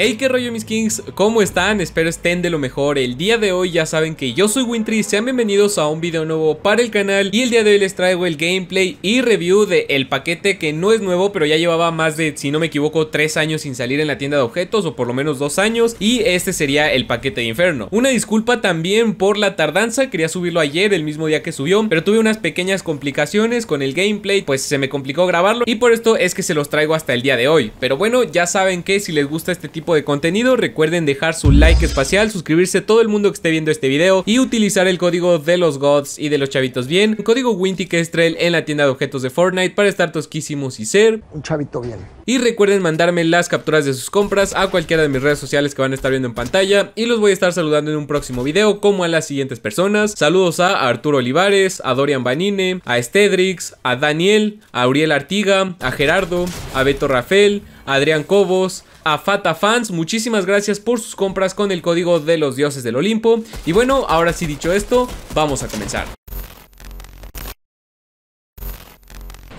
Hey, qué rollo mis kings, ¿cómo están? Espero estén de lo mejor. El día de hoy ya saben que yo soy Wintry, sean bienvenidos a un video nuevo para el canal y el día de hoy les traigo el gameplay y review de el paquete que no es nuevo, pero ya llevaba más de, si no me equivoco, 3 años sin salir en la tienda de objetos o por lo menos 2 años y este sería el paquete de Inferno. Una disculpa también por la tardanza, quería subirlo ayer, el mismo día que subió, pero tuve unas pequeñas complicaciones con el gameplay, pues se me complicó grabarlo y por esto es que se los traigo hasta el día de hoy. Pero bueno, ya saben que si les gusta este tipo de contenido, recuerden dejar su like espacial, suscribirse a todo el mundo que esté viendo este video y utilizar el código de los gods y de los chavitos bien, el código Kestrel en la tienda de objetos de Fortnite para estar tosquísimos y ser un chavito bien. Y recuerden mandarme las capturas de sus compras a cualquiera de mis redes sociales que van a estar viendo en pantalla y los voy a estar saludando en un próximo video como a las siguientes personas. Saludos a Arturo Olivares, a Dorian Banine, a Estedrix, a Daniel, a Uriel Artiga, a Gerardo, a Beto Rafael, a Adrián Cobos, a Fata Fans, muchísimas gracias por sus compras con el código de los dioses del Olimpo. Y bueno, ahora sí dicho esto, vamos a comenzar.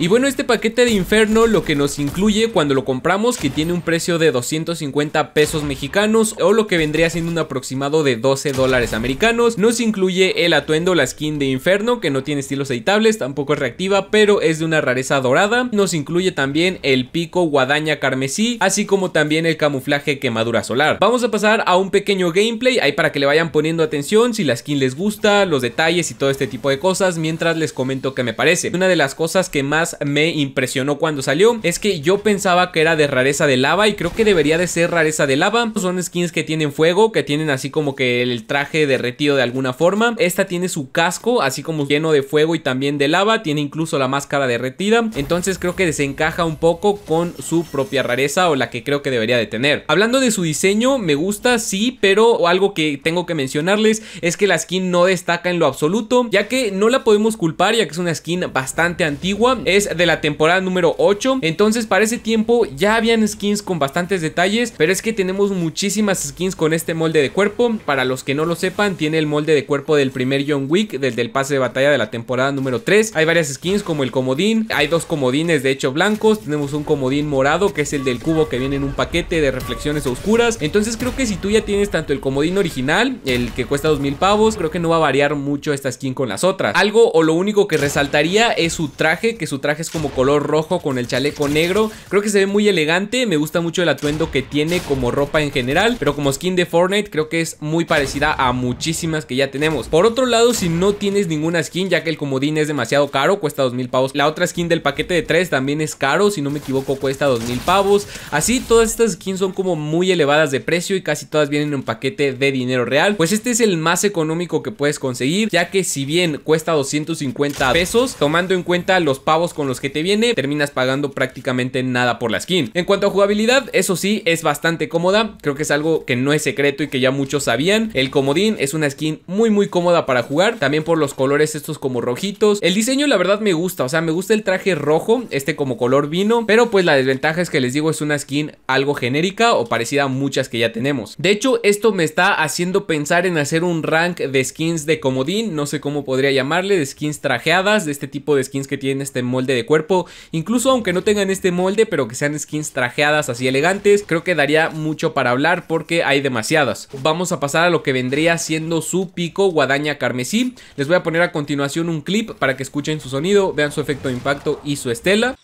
Y bueno, este paquete de Inferno lo que nos incluye cuando lo compramos que tiene un precio de 250 pesos mexicanos o lo que vendría siendo un aproximado de 12 dólares americanos. Nos incluye el atuendo, la skin de Inferno que no tiene estilos editables, tampoco es reactiva, pero es de una rareza dorada. Nos incluye también el pico guadaña carmesí, así como también el camuflaje quemadura solar. Vamos a pasar a un pequeño gameplay ahí para que le vayan poniendo atención si la skin les gusta, los detalles y todo este tipo de cosas, mientras les comento qué me parece. Una de las cosas que más me impresionó cuando salió es que yo pensaba que era de rareza de lava y creo que debería de ser rareza de lava. Son skins que tienen fuego, que tienen así como que el traje derretido de alguna forma. Esta tiene su casco así como lleno de fuego y también de lava. Tiene incluso la máscara derretida. Entonces creo que desencaja un poco con su propia rareza o la que creo que debería de tener. Hablando de su diseño, me gusta, sí, pero algo que tengo que mencionarles es que la skin no destaca en lo absoluto, ya que no la podemos culpar ya que es una skin bastante antigua. Es de la temporada número 8. Entonces para ese tiempo ya habían skins con bastantes detalles, pero es que tenemos muchísimas skins con este molde de cuerpo. Para los que no lo sepan, tiene el molde de cuerpo del primer John Wick, desde el pase de batalla de la temporada número 3. Hay varias skins como el comodín, hay dos comodines de hecho blancos, tenemos un comodín morado que es el del cubo que viene en un paquete de reflexiones oscuras. Entonces creo que si tú ya tienes tanto el comodín original, el que cuesta 2000 pavos, creo que no va a variar mucho esta skin con las otras. Algo o lo único que resaltaría es su traje, que su traje es como color rojo con el chaleco negro. Creo que se ve muy elegante, me gusta mucho el atuendo que tiene como ropa en general, pero como skin de Fortnite creo que es muy parecida a muchísimas que ya tenemos. Por otro lado, si no tienes ninguna skin, ya que el comodín es demasiado caro, cuesta 2000 pavos. La otra skin del paquete de 3 también es caro, si no me equivoco cuesta 2000 pavos. Así todas estas skins son como muy elevadas de precio y casi todas vienen en un paquete de dinero real. Pues este es el más económico que puedes conseguir, ya que si bien cuesta 250 pesos, tomando en cuenta los pavos con los que te viene, terminas pagando prácticamente nada por la skin. En cuanto a jugabilidad, eso sí, es bastante cómoda, creo que es algo que no es secreto y que ya muchos sabían. El comodín es una skin muy muy cómoda para jugar, también por los colores estos como rojitos. El diseño la verdad me gusta, o sea, me gusta el traje rojo, este como color vino, pero pues la desventaja es que les digo es una skin algo genérica o parecida a muchas que ya tenemos. De hecho, esto me está haciendo pensar en hacer un rank de skins de comodín, no sé cómo podría llamarle, de skins trajeadas, de este tipo de skins que tiene este mod molde de cuerpo. Incluso aunque no tengan este molde, pero que sean skins trajeadas así elegantes, creo que daría mucho para hablar porque hay demasiadas. Vamos a pasar a lo que vendría siendo su pico guadaña carmesí. Les voy a poner a continuación un clip para que escuchen su sonido, vean su efecto de impacto y su estela.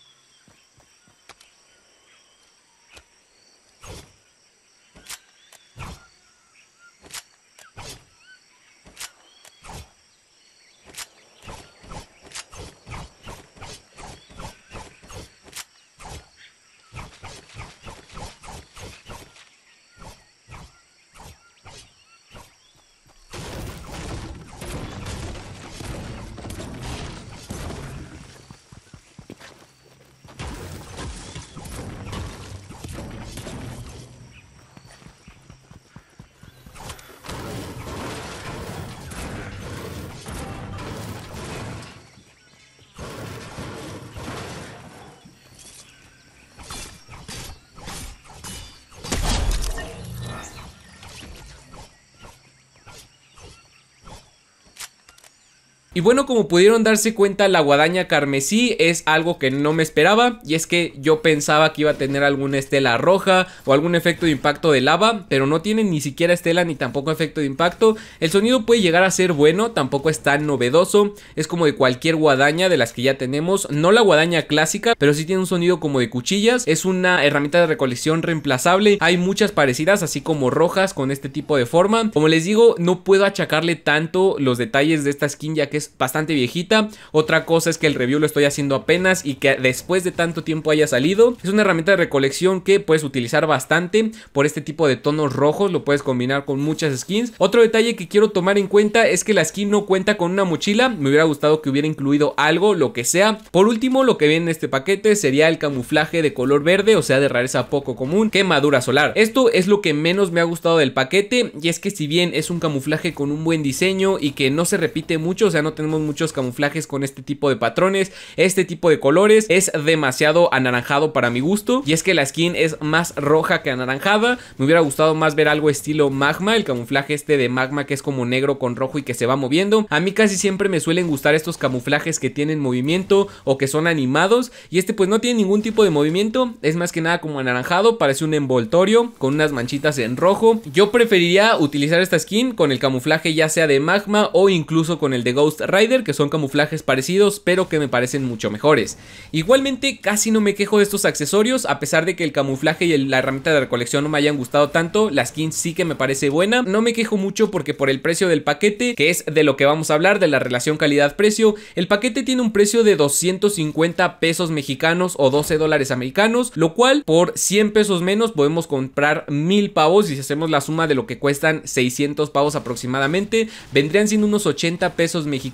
Y bueno, como pudieron darse cuenta, la guadaña carmesí es algo que no me esperaba. Y es que yo pensaba que iba a tener alguna estela roja o algún efecto de impacto de lava, pero no tiene ni siquiera estela ni tampoco efecto de impacto. El sonido puede llegar a ser bueno, tampoco es tan novedoso. Es como de cualquier guadaña de las que ya tenemos. No la guadaña clásica, pero sí tiene un sonido como de cuchillas. Es una herramienta de recolección reemplazable. Hay muchas parecidas, así como rojas con este tipo de forma. Como les digo, no puedo achacarle tanto los detalles de esta skin ya que es bastante viejita. Otra cosa es que el review lo estoy haciendo apenas y que después de tanto tiempo haya salido. Es una herramienta de recolección que puedes utilizar bastante por este tipo de tonos rojos. Lo puedes combinar con muchas skins. Otro detalle que quiero tomar en cuenta es que la skin no cuenta con una mochila. Me hubiera gustado que hubiera incluido algo, lo que sea. Por último, lo que viene en este paquete sería el camuflaje de color verde, o sea, de rareza poco común, quemadura solar. Esto es lo que menos me ha gustado del paquete y es que si bien es un camuflaje con un buen diseño y que no se repite mucho, o sea, no tenemos muchos camuflajes con este tipo de patrones, este tipo de colores. Es demasiado anaranjado para mi gusto. Y es que la skin es más roja que anaranjada. Me hubiera gustado más ver algo estilo magma, el camuflaje este de magma que es como negro con rojo y que se va moviendo. A mí casi siempre me suelen gustar estos camuflajes que tienen movimiento o que son animados. Y este pues no tiene ningún tipo de movimiento. Es más que nada como anaranjado, parece un envoltorio con unas manchitas en rojo. Yo preferiría utilizar esta skin con el camuflaje ya sea de magma o incluso con el de Ghost Rider, que son camuflajes parecidos, pero que me parecen mucho mejores. Igualmente, casi no me quejo de estos accesorios, a pesar de que el camuflaje y la herramienta de recolección no me hayan gustado tanto, la skin sí que me parece buena. No me quejo mucho porque por el precio del paquete, que es de lo que vamos a hablar, de la relación calidad-precio, el paquete tiene un precio de 250 pesos mexicanos o 12 dólares americanos, lo cual por 100 pesos menos podemos comprar 1000 pavos y si hacemos la suma de lo que cuestan 600 pavos aproximadamente, vendrían siendo unos 80 pesos mexicanos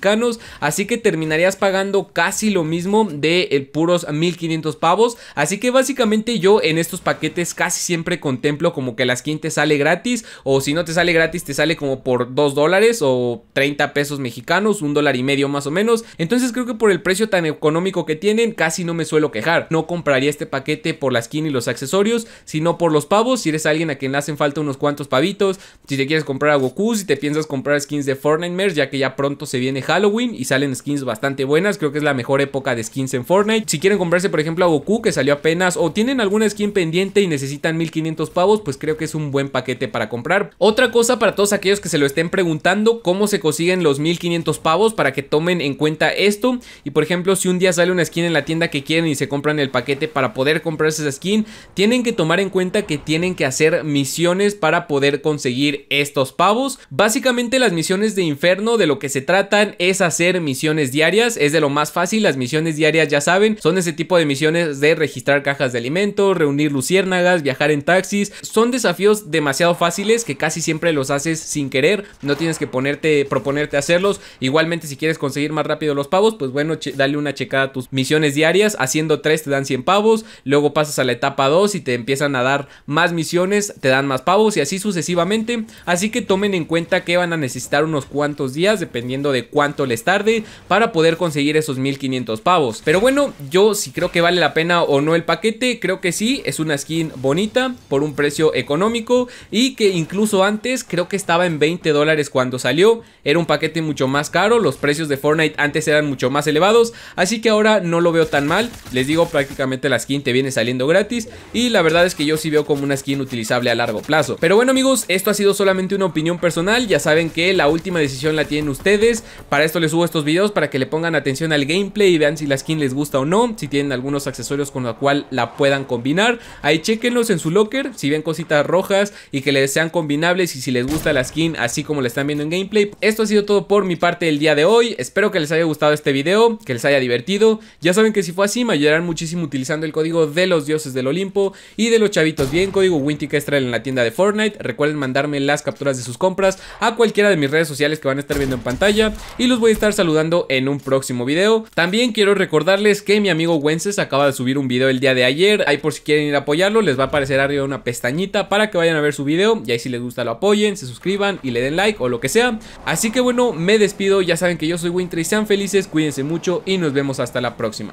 así que terminarías pagando casi lo mismo de el eh, puros 1500 pavos, así que básicamente yo en estos paquetes casi siempre contemplo como que la skin te sale gratis o si no te sale gratis te sale como por 2 dólares o 30 pesos mexicanos, un dólar y medio más o menos, entonces creo que por el precio tan económico que tienen casi no me suelo quejar, no compraría este paquete por la skin y los accesorios, sino por los pavos, si eres alguien a quien le hacen falta unos cuantos pavitos, si te quieres comprar a Goku, si te piensas comprar skins de Fortnite, ya que ya pronto se viene Halloween y salen skins bastante buenas. Creo que es la mejor época de skins en Fortnite. Si quieren comprarse, por ejemplo, a Goku, que salió apenas, o tienen alguna skin pendiente y necesitan 1500 pavos, pues creo que es un buen paquete para comprar. Otra cosa para todos aquellos que se lo estén preguntando, cómo se consiguen los 1500 pavos para que tomen en cuenta esto. Y por ejemplo, si un día sale una skin en la tienda que quieren y se compran el paquete para poder comprarse esa skin, tienen que tomar en cuenta que tienen que hacer misiones para poder conseguir estos pavos. Básicamente las misiones de inferno de lo que se tratan es hacer misiones diarias, es de lo más fácil, las misiones diarias ya saben, son ese tipo de misiones de registrar cajas de alimentos, reunir luciérnagas, viajar en taxis, son desafíos demasiado fáciles que casi siempre los haces sin querer, no tienes que ponerte, proponerte hacerlos, igualmente si quieres conseguir más rápido los pavos, pues bueno, dale una checada a tus misiones diarias, haciendo 3 te dan 100 pavos, luego pasas a la etapa 2 y te empiezan a dar más misiones, te dan más pavos y así sucesivamente, así que tomen en cuenta que van a necesitar unos cuantos días dependiendo de cuánto cuánto les tarde para poder conseguir esos 1500 pavos. Pero bueno, yo si creo que vale la pena o no el paquete, creo que sí, es una skin bonita por un precio económico y que incluso antes creo que estaba en 20 dólares cuando salió, era un paquete mucho más caro, los precios de Fortnite antes eran mucho más elevados, así que ahora no lo veo tan mal, les digo prácticamente la skin te viene saliendo gratis y la verdad es que yo sí veo como una skin utilizable a largo plazo. Pero bueno amigos, esto ha sido solamente una opinión personal, ya saben que la última decisión la tienen ustedes, para esto les subo estos videos para que le pongan atención al gameplay y vean si la skin les gusta o no, si tienen algunos accesorios con la cual la puedan combinar. Ahí chequenlos en su locker, si ven cositas rojas y que les sean combinables y si les gusta la skin así como la están viendo en gameplay. Esto ha sido todo por mi parte del día de hoy, espero que les haya gustado este video, que les haya divertido. Ya saben que si fue así me ayudarán muchísimo utilizando el código de los dioses del Olimpo y de los chavitos bien, código Winti en la tienda de Fortnite. Recuerden mandarme las capturas de sus compras a cualquiera de mis redes sociales que van a estar viendo en pantalla y los voy a estar saludando en un próximo video. También quiero recordarles que mi amigo Wences acaba de subir un video el día de ayer, ahí por si quieren ir a apoyarlo les va a aparecer arriba una pestañita para que vayan a ver su video y ahí si les gusta lo apoyen, se suscriban y le den like o lo que sea. Así que bueno, me despido, ya saben que yo soy Winter y sean felices, cuídense mucho y nos vemos hasta la próxima.